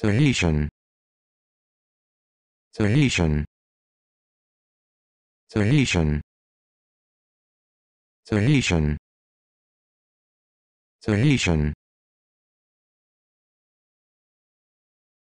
Tahitian Tahitian Tahitian Tahitian Tahitian